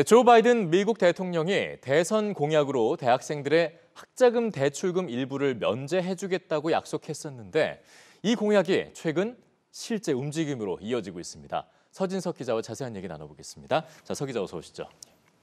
네, 조 바이든 미국 대통령이 대선 공약으로 대학생들의 학자금 대출금 일부를 면제해주겠다고 약속했었는데 이 공약이 최근 실제 움직임으로 이어지고 있습니다. 서진석 기자와 자세한 얘기 나눠보겠습니다. 자, 서 기자 어서 오시죠.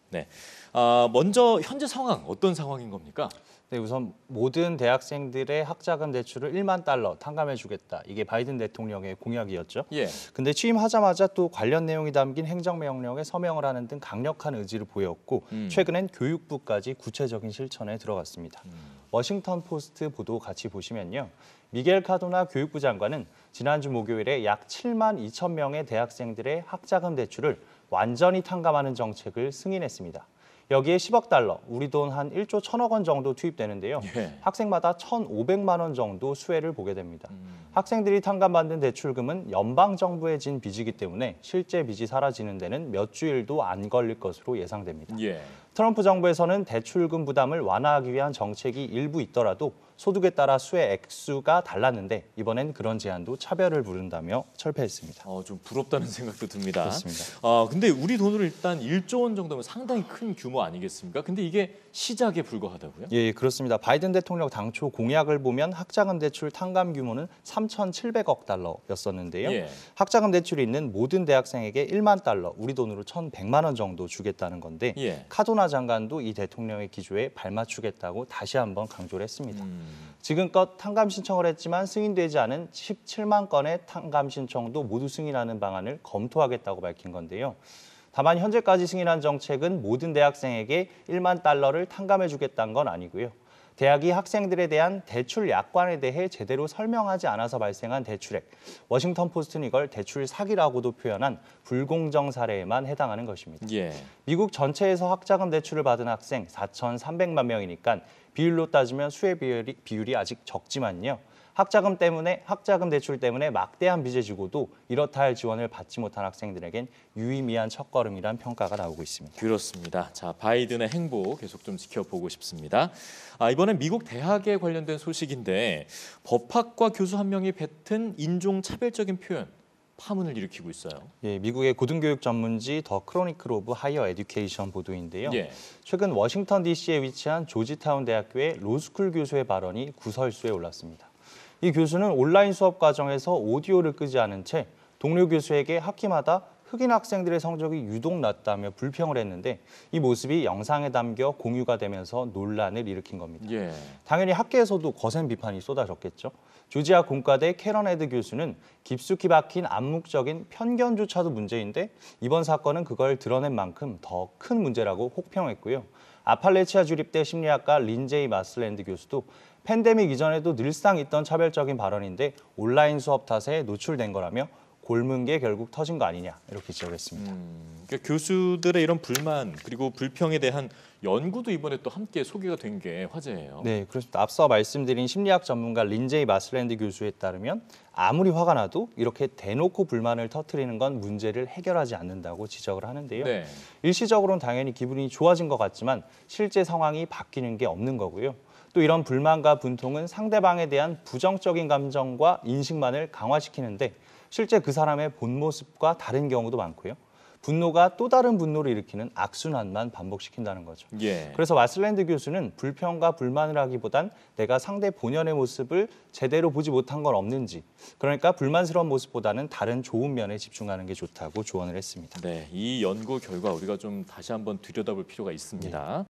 네. 아, 먼저 현재 상황 어떤 상황인 겁니까? 네, 우선 모든 대학생들의 학자금 대출을 1만 달러 탕감해 주겠다. 이게 바이든 대통령의 공약이었죠. 예. 근데 취임하자마자 또 관련 내용이 담긴 행정명령에 서명을 하는 등 강력한 의지를 보였고 음. 최근엔 교육부까지 구체적인 실천에 들어갔습니다. 음. 워싱턴 포스트 보도 같이 보시면요. 미겔 카도나 교육부 장관은 지난주 목요일에 약 7만 2천 명의 대학생들의 학자금 대출을 완전히 탕감하는 정책을 승인했습니다. 여기에 10억 달러, 우리 돈 한 1조 1천억 원 정도 투입되는데요. 예. 학생마다 1,500만 원 정도 수혜를 보게 됩니다. 음. 학생들이 탕감받는 대출금은 연방 정부에 진 빚이기 때문에 실제 빚이 사라지는 데는 몇 주일도 안 걸릴 것으로 예상됩니다. 예. 트럼프 정부에서는 대출금 부담을 완화하기 위한 정책이 일부 있더라도 소득에 따라 수의 액수가 달랐는데 이번엔 그런 제한도 차별을 부른다며 철폐했습니다. 어, 좀 부럽다는 생각도 듭니다. 그렇습니다. 어, 근데 우리 돈으로 일단 1조 원 정도면 상당히 큰 규모 아니겠습니까? 근데 이게 시작에 불과하다고요? 예, 예, 그렇습니다. 바이든 대통령 당초 공약을 보면 학자금 대출 탕감 규모는 3,700억 달러였었는데요. 예. 학자금 대출이 있는 모든 대학생에게 1만 달러, 우리 돈으로 1,100만 원 정도 주겠다는 건데 예. 카도나 장관도 이 대통령의 기조에 발맞추겠다고 다시 한번 강조를 했습니다. 음. 지금껏 탕감 신청을 했지만 승인되지 않은 17만 건의 탕감 신청도 모두 승인하는 방안을 검토하겠다고 밝힌 건데요. 다만 현재까지 승인한 정책은 모든 대학생에게 1만 달러를 탕감해주겠다는 건 아니고요. 대학이 학생들에 대한 대출 약관에 대해 제대로 설명하지 않아서 발생한 대출액, 워싱턴 포스트는 이걸 대출 사기라고도 표현한 불공정 사례에만 해당하는 것입니다. 예. 미국 전체에서 학자금 대출을 받은 학생 4,300만 명이니까 비율로 따지면 수혜 비율이, 비율이 아직 적지만요. 학자금 때문에 학자금 대출 때문에 막대한 빚을 지고도 이렇다 할 지원을 받지 못한 학생들에겐 유의미한 첫걸음이란 평가가 나오고 있습니다. 그렇습니다. 자 바이든의 행보 계속 좀 지켜보고 싶습니다. 아, 이번엔 미국 대학에 관련된 소식인데 법학과 교수 한 명이 뱉은 인종 차별적인 표현 파문을 일으키고 있어요. 예, 미국의 고등교육 전문지 더 크로니클 오브 하이어 에듀케이션 보도인데요. 예. 최근 워싱턴 DC에 위치한 조지타운 대학교의 로스쿨 교수의 발언이 구설수에 올랐습니다. 이 교수는 온라인 수업 과정에서 오디오를 끄지 않은 채 동료 교수에게 학기마다 흑인 학생들의 성적이 유독 낮다며 불평을 했는데 이 모습이 영상에 담겨 공유가 되면서 논란을 일으킨 겁니다. 예. 당연히 학계에서도 거센 비판이 쏟아졌겠죠. 조지아 공과대 캐런 헤드 교수는 깊숙이 박힌 암묵적인 편견조차도 문제인데 이번 사건은 그걸 드러낸 만큼 더 큰 문제라고 혹평했고요. 아팔레치아 주립대 심리학과 린제이 마슬랜드 교수도 팬데믹 이전에도 늘상 있던 차별적인 발언인데 온라인 수업 탓에 노출된 거라며 골문 게 결국 터진 거 아니냐 이렇게 지적했습니다. 음, 그러니까 교수들의 이런 불만 그리고 불평에 대한 연구도 이번에 또 함께 소개가 된 게 화제예요. 네, 그렇습니다. 앞서 말씀드린 심리학 전문가 린제이 마슬랜드 교수에 따르면 아무리 화가 나도 이렇게 대놓고 불만을 터트리는 건 문제를 해결하지 않는다고 지적을 하는데요. 네. 일시적으로는 당연히 기분이 좋아진 것 같지만 실제 상황이 바뀌는 게 없는 거고요. 또 이런 불만과 분통은 상대방에 대한 부정적인 감정과 인식만을 강화시키는데 실제 그 사람의 본 모습과 다른 경우도 많고요. 분노가 또 다른 분노를 일으키는 악순환만 반복시킨다는 거죠. 예. 그래서 와슬랜드 교수는 불평과 불만을 하기보단 내가 상대 본연의 모습을 제대로 보지 못한 건 없는지 그러니까 불만스러운 모습보다는 다른 좋은 면에 집중하는 게 좋다고 조언을 했습니다. 네, 이 연구 결과 우리가 좀 다시 한번 들여다볼 필요가 있습니다. 예.